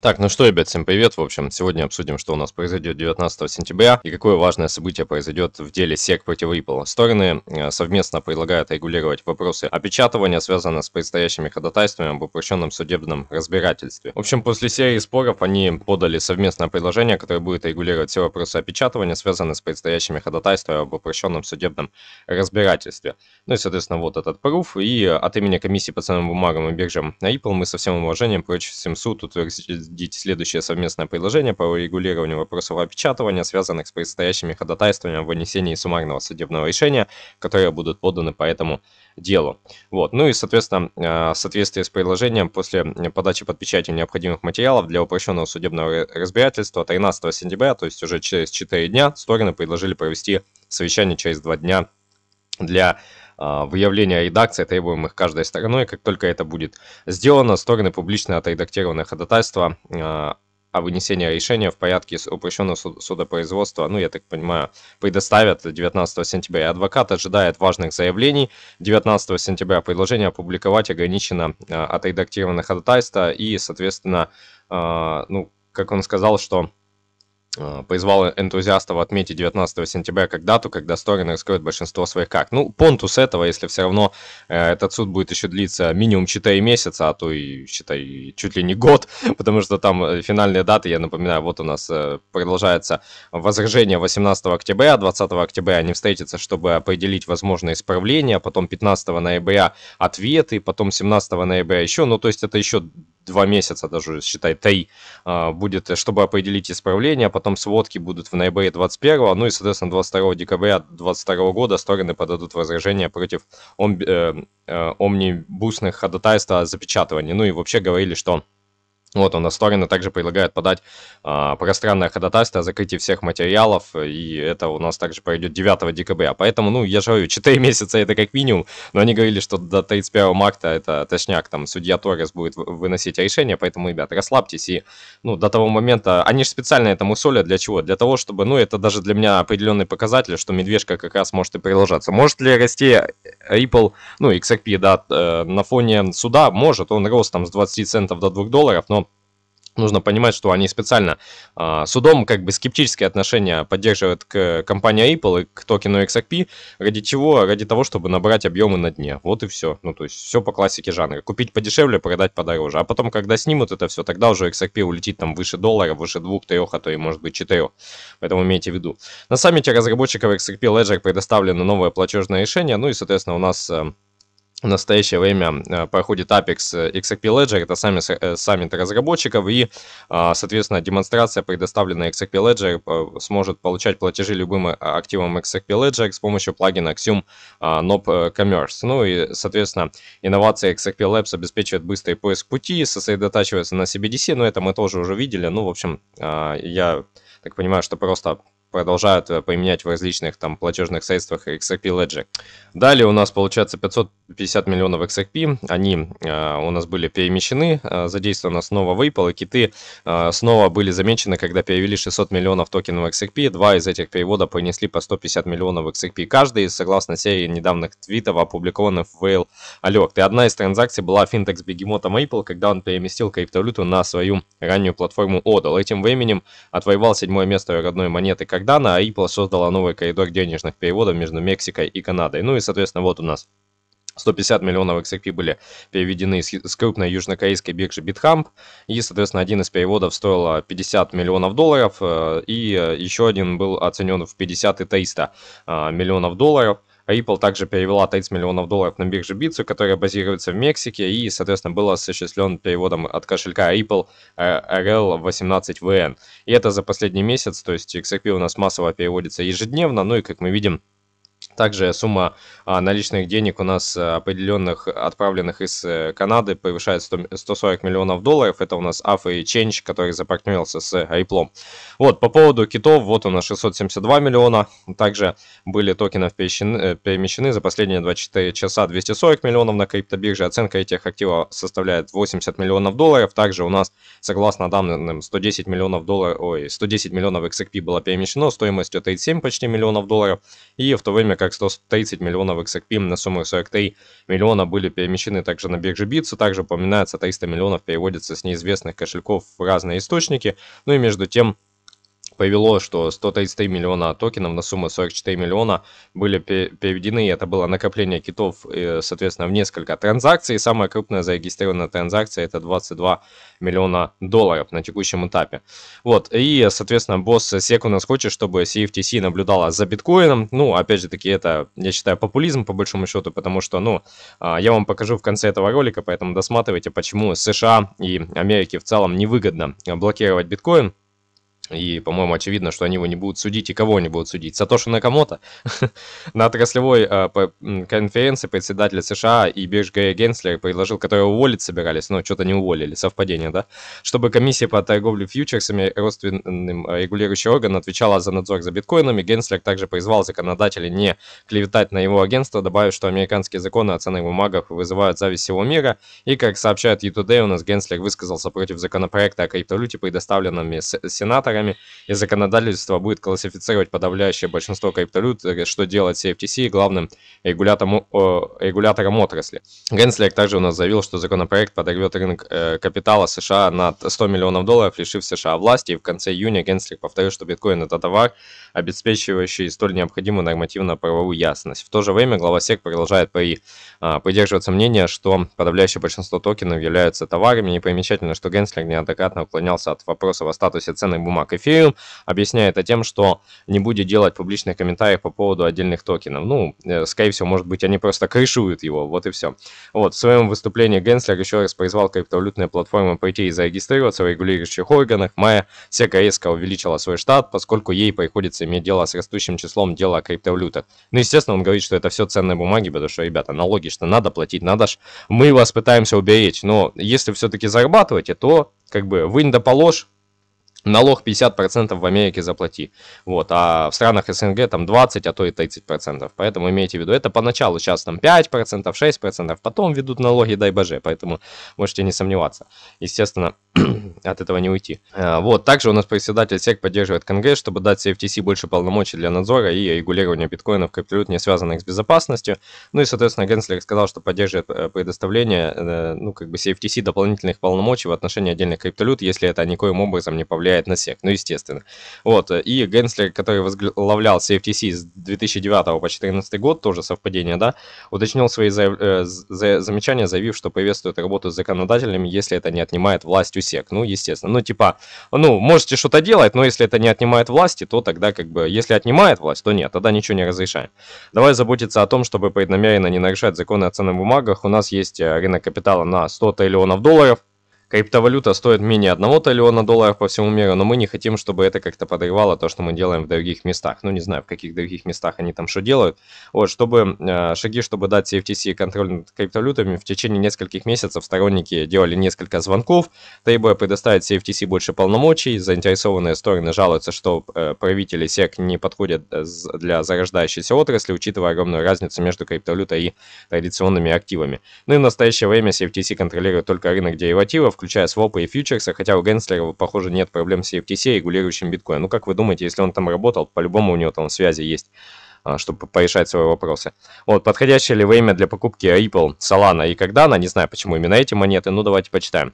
Так, ну что, ребят, всем привет. В общем, сегодня обсудим, что у нас произойдет 19 сентября и какое важное событие произойдет в деле SEC против Ripple. Стороны э, совместно предлагают регулировать вопросы опечатывания, связанные с предстоящими ходатайствами об упрощенном судебном разбирательстве. В общем, после серии споров они подали совместное предложение, которое будет регулировать все вопросы опечатывания, связанные с предстоящими ходатайствами об упрощенном судебном разбирательстве. Ну и, соответственно, вот этот пруф. И от имени комиссии по ценным бумагам и биржам Ripple мы со всем уважением прочим всем суд утвердить обсудить следующее совместное предложение по регулированию вопросов опечатывания, связанных с предстоящими ходатайствами о вынесении суммарного судебного решения, которые будут поданы по этому делу. Вот. Ну и, соответственно, э, в соответствии с предложением, после подачи под печатью необходимых материалов для упрощенного судебного разбирательства 13 сентября, то есть уже через 4 дня, стороны предложили провести совещание через 2 дня для а, выявления редакции, требуемых каждой стороной. Как только это будет сделано, стороны публично отредактированное ходатайство а, о вынесении решения в порядке упрощенного судопроизводства, ну, я так понимаю, предоставят 19 сентября. Адвокат ожидает важных заявлений. 19 сентября предложение опубликовать ограничено а, отредактированное ходатайство и, соответственно, ну, как он сказал, что Э, призвал энтузиастов отметить 19 сентября как дату, когда стороны раскроют большинство своих карт. Ну, понтус этого, если все равно э, этот суд будет еще длиться минимум 4 месяца, а то и, считай, чуть ли не год, потому что там э, финальные даты, я напоминаю, вот у нас продолжается возражение 18 октября, 20 октября они встретятся, чтобы определить возможные исправления, потом 15 ноября ответы, потом 17 ноября еще, ну, то есть это еще два месяца даже, считай, три, а, будет, чтобы определить исправление, а потом сводки будут в ноябре 21, ну и, соответственно, 22 декабря 22 года стороны подадут возражения против э, э, омнибусных ходатайств о запечатывании. Ну и вообще говорили, что вот, у нас стороны также предлагают подать а, пространное ходатайство о закрытии всех материалов, и это у нас также пройдет 9 декабря. Поэтому, ну, я же говорю, 4 месяца это как минимум, но они говорили, что до 31 марта, это точняк, там, судья Торрес будет выносить решение, поэтому, ребят, расслабьтесь, и, ну, до того момента, они же специально этому солят для чего? Для того, чтобы, ну, это даже для меня определенный показатель, что медвежка как раз может и продолжаться. Может ли расти Ripple, ну, XRP, да, э, на фоне суда? Может, он рос там с 20 центов до 2 долларов, но нужно понимать, что они специально а, судом как бы скептические отношения поддерживают к компании Apple и к токену XRP. Ради чего? Ради того, чтобы набрать объемы на дне. Вот и все. Ну, то есть все по классике жанра. Купить подешевле, продать подороже. А потом, когда снимут это все, тогда уже XRP улетит там выше доллара, выше двух, трех, а то и может быть четырех. Поэтому имейте в виду. На саммите разработчиков XRP Ledger предоставлено новое платежное решение. Ну и, соответственно, у нас... Эм, в настоящее время э, проходит Apex э, XRP Ledger, это сами э, саммит разработчиков, и, а, соответственно, демонстрация, предоставленная XRP Ledger, сможет получать платежи любым активам XRP Ledger с помощью плагина Axiom а, Nop Commerce. Ну и, соответственно, инновация XRP Labs обеспечивает быстрый поиск пути, сосредотачивается на CBDC, но это мы тоже уже видели, ну, в общем, а, я так понимаю, что просто продолжают э, поменять в различных там платежных средствах XRP Ledger. Далее у нас получается 550 миллионов XRP, они э, у нас были перемещены, э, задействовано снова выпал, и киты э, снова были замечены, когда перевели 600 миллионов токенов XRP, два из этих перевода понесли по 150 миллионов XRP каждый, согласно серии недавних твитов, опубликованных в Whale Alert. И одна из транзакций была финтекс бегемота Maple, когда он переместил криптовалюту на свою раннюю платформу Odal. Этим временем отвоевал седьмое место родной монеты как когда на Ripple создала новый коридор денежных переводов между Мексикой и Канадой. Ну и, соответственно, вот у нас 150 миллионов XRP были переведены с крупной южнокорейской биржи BitHump. И, соответственно, один из переводов стоил 50 миллионов долларов. Э, и э, еще один был оценен в 50 и 300 э, миллионов долларов. Ripple также перевела 30 миллионов долларов на биржу Bitso, которая базируется в Мексике, и, соответственно, был осуществлен переводом от кошелька Ripple э, RL18VN. И это за последний месяц, то есть XRP у нас массово переводится ежедневно, ну и, как мы видим, также сумма а, наличных денег у нас э, определенных, отправленных из э, Канады, превышает 140 миллионов долларов. Это у нас Афа и Change, который запартнерился с Ripple. Э, вот, по поводу китов, вот у нас 672 миллиона. Также были токенов перемещены, перемещены за последние 24 часа 240 миллионов на криптобирже. Оценка этих активов составляет 80 миллионов долларов. Также у нас, согласно данным, 110 миллионов долларов, ой, 110 миллионов XRP было перемещено стоимостью 37 почти миллионов долларов. И в то время как як 130 мільйонів XRP на сумму 43 миллиона были перемещены также на бирже Битса. Также упоминается 300 миллионов переводится с неизвестных кошельков в разные источники. Ну и между тем повело, что 133 миллиона токенов на сумму 44 миллиона были переведены, это было накопление китов, соответственно, в несколько транзакций. И самая крупная зарегистрированная транзакция это 22 миллиона долларов на текущем этапе. Вот, и, соответственно, босс нас хочет, чтобы CFTC наблюдала за биткоином. Ну, опять же таки, это, я считаю, популизм по большому счету, потому что, ну, а, я вам покажу в конце этого ролика, поэтому досматривайте, почему США и Америке в целом невыгодно блокировать биткоин. И, по-моему, очевидно, что они его не будут судить и кого они будут судить. Сатоши Накамото на отраслевой э, конференции председатель США и бирж Гэри Генслер предложил, которые уволить собирались, но что-то не уволили, совпадение, да? Чтобы комиссия по торговле фьючерсами родственным э, регулирующим орган отвечала за надзор за биткоинами, Генслер также призвал законодателей не клеветать на его агентство, добавив, что американские законы о ценных бумагах вызывают зависть всего мира. И, как сообщает U2Day, у нас Генслер высказался против законопроекта о криптовалюте, предоставленном сенатором параметрами, и законодательство будет классифицировать подавляющее большинство криптовалют, э, что делает CFTC главным регулятором, регулятором отрасли. Генслер также у нас заявил, что законопроект подорвет рынок э, капитала США на 100 миллионов долларов, лишив США власти, и в конце июня Генслер повторил, что биткоин – это товар, обеспечивающий столь необходимую нормативно-правовую ясность. В то же время глава СЕК продолжает при, а, придерживаться мнения, что подавляющее большинство токенов являются товарами. примечательно, что Генслер неоднократно уклонялся от вопроса о статусе ценных бумаг. Mark объясняет это тем, что не будет делать публичных комментариев по поводу отдельных токенов. Ну, э, скорее всего, может быть, они просто крышуют его, вот и все. Вот, в своем выступлении Генслер еще раз призвал криптовалютные платформы пойти и зарегистрироваться в регулирующих органах. В мае SEC резко увеличила свой штат, поскольку ей приходится иметь дело с растущим числом дел о криптовалютах. Ну, естественно, он говорит, что это все ценные бумаги, потому что, ребята, налоги что надо платить, надо ж. Мы вас пытаемся уберечь, но если все-таки зарабатываете, то как бы вы не положь, Налог 50% в Америке заплати. Вот, а в странах СНГ там 20, а то и 30%. Поэтому имейте в виду, это поначалу сейчас там 5%, 6%, потом ведут налоги, дай боже. Поэтому можете не сомневаться. Естественно, от этого не уйти. Э, вот, также у нас председатель SEC поддерживает Конгресс, чтобы дать CFTC больше полномочий для надзора и регулирования биткоинов, криптовалют, не связанных с безопасностью. Ну и, соответственно, Генслер сказал, что поддерживает э, предоставление, э, ну, как бы CFTC дополнительных полномочий в отношении отдельных криптовалют, если это никоим образом не повлияет на SEC, ну, естественно. Вот, и Генслер, который возглавлял CFTC с 2009 по 2014 год, тоже совпадение, да, уточнил свои заяв... замечания, заявив, что приветствует работу с законодателями, если это не отнимает власть у пресек, ну, естественно. Ну, типа, ну, можете что-то делать, но если это не отнимает власти, то тогда как бы, если отнимает власть, то нет, тогда ничего не разрешаем. Давай заботиться о том, чтобы преднамеренно не нарушать законы о ценных бумагах. У нас есть э, рынок капитала на 100 триллионов долларов, Криптовалюта стоит менее 1 триллиона долларов по всему миру, но мы не хотим, чтобы это как-то подрывало то, что мы делаем в других местах. Ну, не знаю, в каких других местах они там что делают. Вот, чтобы э, шаги, чтобы дать CFTC контроль над криптовалютами, в течение нескольких месяцев сторонники делали несколько звонков, требуя предоставить CFTC больше полномочий. Заинтересованные стороны жалуются, что э, правители SEC не подходят э, для зарождающейся отрасли, учитывая огромную разницу между криптовалютой и традиционными активами. Ну и в настоящее время CFTC контролирует только рынок деривативов, включая свопы и фьючерсы, хотя у Генслера, похоже, нет проблем с EFTC и регулирующим биткоин. Ну, как вы думаете, если он там работал, по-любому у него там связи есть а, чтобы порешать свои вопросы. Вот, подходящее ли время для покупки Ripple, Solana и Cardano, не знаю, почему именно эти монеты, ну давайте почитаем.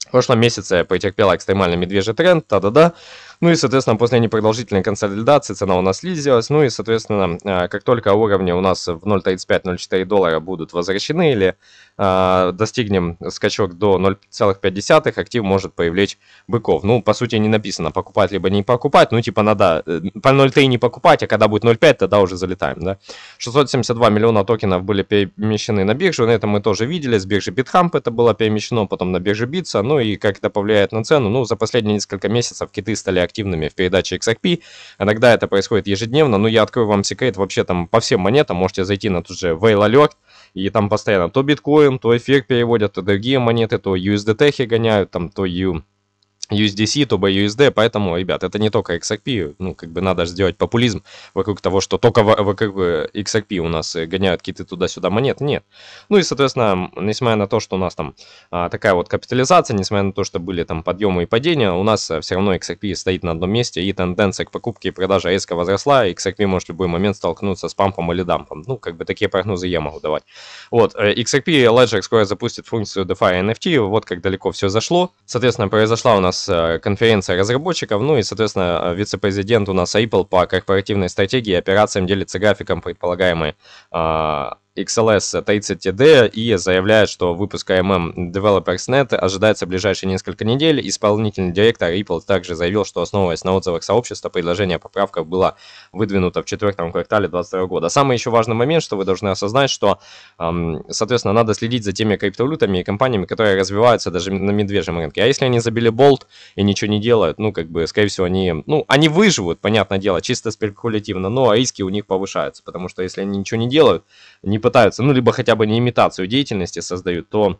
В прошлом месяце претерпела экстремальный медвежий тренд, та-да-да. Ну и, соответственно, после непродолжительной консолидации цена у нас снизилась. Ну и, соответственно, а, как только уровни у нас в 0.35-0.4 доллара будут возвращены или а, достигнем скачок до 0,5, актив может привлечь быков. Ну, по сути, не написано, покупать либо не покупать, ну, типа, надо э, по 0,3 не покупать, а когда будет 0,5, тогда уже залетаем, да. 672 миллиона токенов были перемещены на биржу, на ну, этом мы тоже видели, с биржи BitHump это было перемещено, потом на бирже Bitsa, ну, и как это повлияет на цену, ну, за последние несколько месяцев киты стали активными в передаче XRP, иногда это происходит ежедневно, но ну, я открою вам секрет, вообще там по всем монетам можете зайти на тот же Whale Alert, и там постоянно то биткоин, то эффект переводят, то другие монеты, то USDT гоняют, там то U USDC, то BUSD, поэтому, ребят, это не только XRP, ну, как бы надо сделать популизм вокруг того, что только вокруг XRP у нас э, гоняют какие-то туда-сюда монеты нет. Ну и, соответственно, несмотря на то, что у нас там а, такая вот капитализация, несмотря на то, что были там подъемы и падения, у нас э, все равно XRP стоит на одном месте, и тенденция к покупке и продаже резко возросла, и XRP может в любой момент столкнуться с пампом или дампом. Ну, как бы такие прогнозы я могу давать. Вот, XRP э, Ledger скоро запустит функцию DeFi NFT, вот как далеко все зашло. Соответственно, произошла у нас нас э, конференция разработчиков, ну и, соответственно, э, вице-президент у нас Apple по корпоративной стратегии и операциям делится графиком предполагаемой а, XLS 30TD и заявляет, что выпуск AMM Developers.net ожидается в ближайшие несколько недель. Исполнительный директор Ripple также заявил, что основываясь на отзывах сообщества, предложение поправков было выдвинуто в четвертом квартале 2022 года. Самый еще важный момент, что вы должны осознать, что, соответственно, надо следить за теми криптовалютами и компаниями, которые развиваются даже на медвежьем рынке. А если они забили болт и ничего не делают, ну, как бы, скорее всего, они, ну, они выживут, понятное дело, чисто спекулятивно, но риски у них повышаются, потому что если они ничего не делают, не пытаются, ну, либо хотя бы не имитацию деятельности создают, то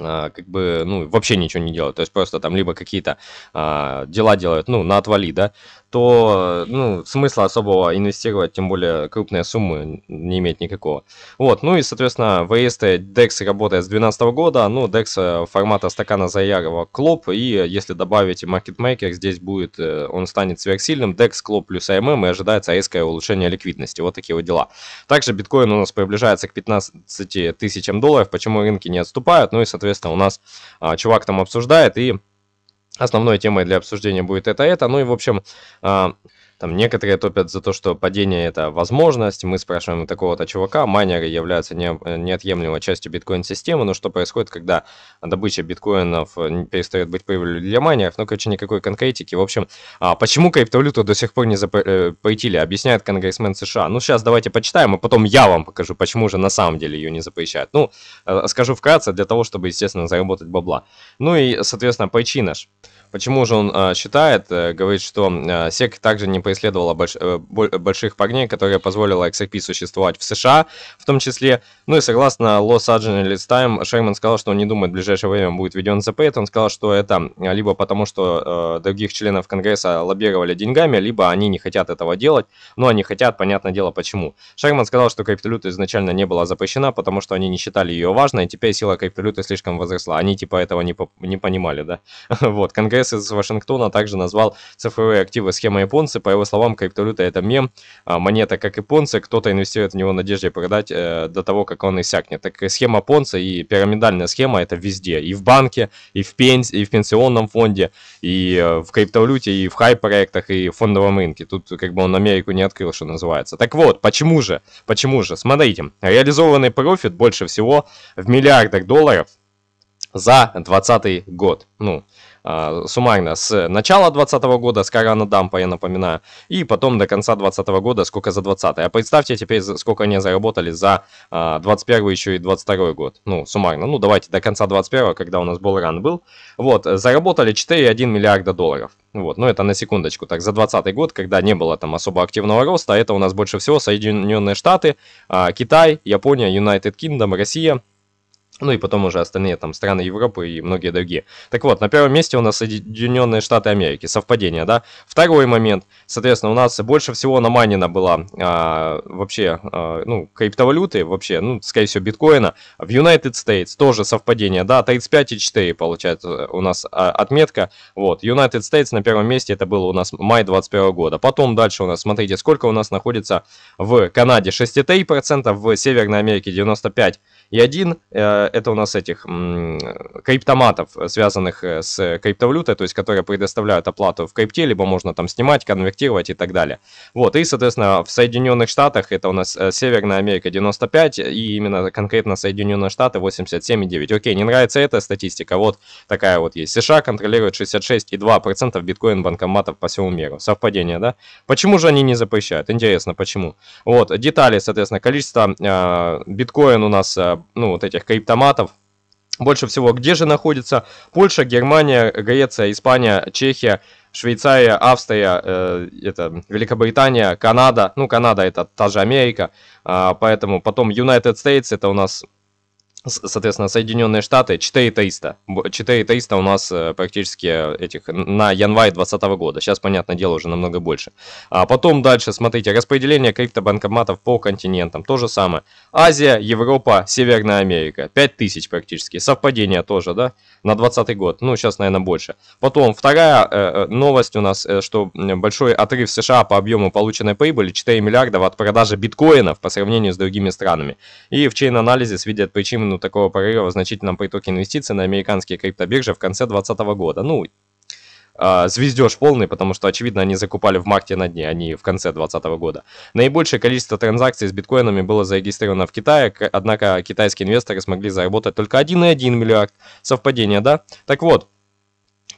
а, как бы, ну, вообще ничего не делают. То есть просто там либо какие-то а, дела делают, ну, на отвали, да, то ну, смысла особого инвестировать, тем более крупные суммы, не имеет никакого. Вот, ну и, соответственно, VST DEX работает с 2012 года, ну, DEX формата стакана Заярого Клоп, и если добавить Market Maker, здесь будет, э, он станет сверхсильным, DEX Клоп плюс AMM, эм эм, и ожидается резкое улучшение ликвидности, вот такие вот дела. Также биткоин у нас приближается к 15 тысячам долларов, почему рынки не отступают, ну и, соответственно, у нас а, чувак там обсуждает, и Основной темой для обсуждения будет это-это. Ну и, в общем, а, там некоторые топят за то, что падение это возможность. Мы спрашиваем такого-то чувака, майнеры являются не, э, неотъемлемой частью биткоин-системы, но ну, что происходит, когда добыча биткоинов э, перестает быть прибылью для майнеров? Ну, короче, никакой конкретики. В общем, а почему криптовалюту до сих пор не э, запретили, объясняет конгрессмен США. Ну, сейчас давайте почитаем, и а потом я вам покажу, почему же на самом деле ее не запрещают. Ну, скажу вкратце, для того, чтобы, естественно, заработать бабла. Ну и, соответственно, причина ж. Почему же он а, считает, говорит, что а, SEC также не преследовала больш... Э, больших парней, которая позволила XRP существовать в США, в том числе. Ну и согласно Los Angeles Times, Шейман сказал, что он не думает, в ближайшее время будет введен запрет. Он сказал, что это либо потому, что э, других членов Конгресса лоббировали деньгами, либо они не хотят этого делать, но они хотят, понятное дело, почему. Шейман сказал, что криптовалюта изначально не была запрещена, потому что они не считали ее важной, и теперь сила криптовалюты слишком возросла. Они типа этого не, по... не понимали, да? Вот. Конгресс из Вашингтона также назвал цифровые активы схемой японцы, по его его словам, криптовалюта это мем, а, монета как и понцы, кто-то инвестирует в него в надежде продать э, до того, как он иссякнет. Так схема понца и пирамидальная схема это везде, и в банке, и в, пенс, и в пенсионном фонде, и э, в криптовалюте, и в хай-проектах, и в фондовом рынке. Тут как бы он Америку не открыл, что называется. Так вот, почему же? Почему же? Смотрите, реализованный профит больше всего в миллиардах долларов за 2020 год. Ну, а, суммарно с начала 2020 года, с Карана Дампа, я напоминаю, и потом до конца 2020 года, сколько за 2020. А представьте теперь, сколько они заработали за 21 а, еще и 22 год. Ну, суммарно. Ну, давайте до конца 21 когда у нас был ран был. Вот, заработали 4,1 миллиарда долларов. Вот, ну это на секундочку. Так, за 2020 год, когда не было там особо активного роста, это у нас больше всего Соединенные Штаты, а, Китай, Япония, United Kingdom, Россия, ну и потом уже остальные там страны Европы и многие другие. Так вот, на первом месте у нас Соединенные Штаты Америки. Совпадение, да? Второй момент. Соответственно, у нас больше всего на наманена была а, вообще, а, ну, криптовалюты, вообще, ну, скорее всего, биткоина. В United States тоже совпадение, да? 35,4 получается у нас а, отметка. Вот, United States на первом месте, это было у нас май 21 года. Потом дальше у нас, смотрите, сколько у нас находится в Канаде 6,3%, в Северной Америке 95,1%, это у нас этих криптоматов, связанных э, с криптовалютой, то есть которые предоставляют оплату в крипте, либо можно там снимать, конвертировать и так далее. Вот, и, соответственно, в Соединенных Штатах это у нас э, Северная Америка 95 и именно конкретно Соединенные Штаты 87,9. Окей, не нравится эта статистика, вот такая вот есть. США контролирует 66,2% биткоин-банкоматов по всему миру. Совпадение, да? Почему же они не запрещают? Интересно, почему? Вот, детали, соответственно, количество э, биткоин у нас, э, ну, вот этих крипто автоматов. Больше всего где же находится Польша, Германия, Греция, Испания, Чехия, Швейцария, Австрия, э, это Великобритания, Канада. Ну, Канада это та же Америка, э, поэтому потом United States это у нас соответственно, Соединенные Штаты, 4 300. 4 300 у нас э, практически э, этих на январь 2020 года. Сейчас, понятное дело, уже намного больше. А потом дальше, смотрите, распределение криптобанкоматов по континентам. То же самое. Азия, Европа, Северная Америка. 5000 практически. Совпадение тоже, да, на 2020 год. Ну, сейчас, наверное, больше. Потом вторая э, э новость у нас, э, что большой отрыв США по объему полученной прибыли 4 миллиардов от продажи биткоинов по сравнению с другими странами. И в чейн-анализе видят причины причину такого прорыва в значительном притоке инвестиций на американские криптобиржи в конце 2020 года. Ну, а, звездеж полный, потому что, очевидно, они закупали в марте на дне, а не в конце 2020 года. Наибольшее количество транзакций с биткоинами было зарегистрировано в Китае, однако китайские инвесторы смогли заработать только 1,1 миллиард. Совпадение, да? Так вот,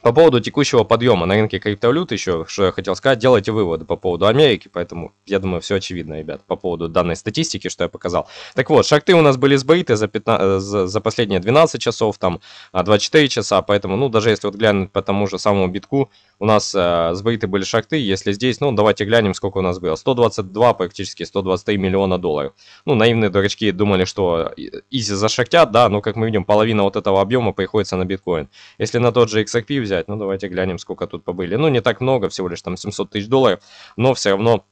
по поводу текущего подъема на рынке криптовалют еще, что я хотел сказать, делайте выводы по поводу Америки, поэтому, я думаю, все очевидно, ребят, по поводу данной статистики, что я показал. Так вот, шахты у нас были сбыты за, 15, э, за, за последние 12 часов, там 24 а, часа, поэтому, ну, даже если вот глянуть по тому же самому битку, у нас э, сбыты были шахты если здесь, ну, давайте глянем, сколько у нас было, 122, практически 123 миллиона долларов. Ну, наивные дурачки думали, что изи зашахтят, да, но, как мы видим, половина вот этого объема приходится на биткоин. Если на тот же XRP взять, взять. Ну, давайте глянем, сколько тут побыли. Ну, не так много, всего лишь там 700 тысяч долларов, но все равно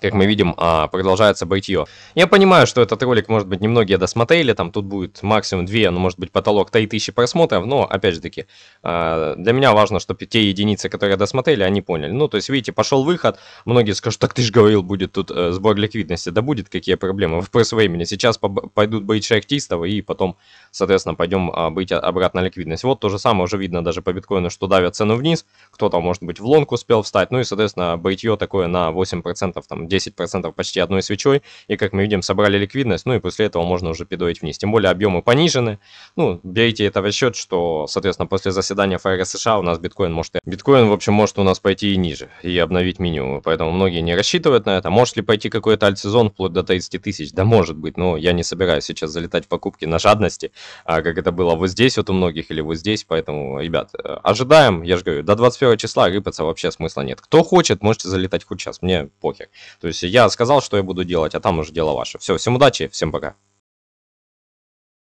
как мы видим, а, продолжается бритье. Я понимаю, что этот ролик, может быть, немногие досмотрели, там тут будет максимум 2, ну, может быть, потолок 3000 просмотров, но, опять же таки, а, для меня важно, чтобы те единицы, которые досмотрели, они поняли. Ну, то есть, видите, пошел выход, многие скажут, так ты же говорил, будет тут э, сбор ликвидности, да будет, какие проблемы, вопрос времени, сейчас пойдут быть шахтистов и потом, соответственно, пойдем а, быть обратно ликвидность. Вот то же самое уже видно даже по биткоину, что давят цену вниз, кто-то, может быть, в лонг успел встать, ну и, соответственно, бритье такое на 8% там там 10% почти одной свечой, и как мы видим, собрали ликвидность, ну и после этого можно уже пидоить вниз. Тем более объемы понижены, ну, берите это в расчет что, соответственно, после заседания ФРС США у нас биткоин может... Биткоин, в общем, может у нас пойти и ниже, и обновить минимум, поэтому многие не рассчитывают на это. Может ли пойти какой-то альтсезон вплоть до 30 тысяч? Да может быть, но я не собираюсь сейчас залетать в покупки на жадности, а как это было вот здесь вот у многих или вот здесь, поэтому, ребят, э, ожидаем, я же говорю, до 21 числа рыпаться вообще смысла нет. Кто хочет, можете залетать хоть сейчас, мне похер. То есть я сказал, что я буду делать, а там уже дело ваше. Все, всем удачи, всем пока.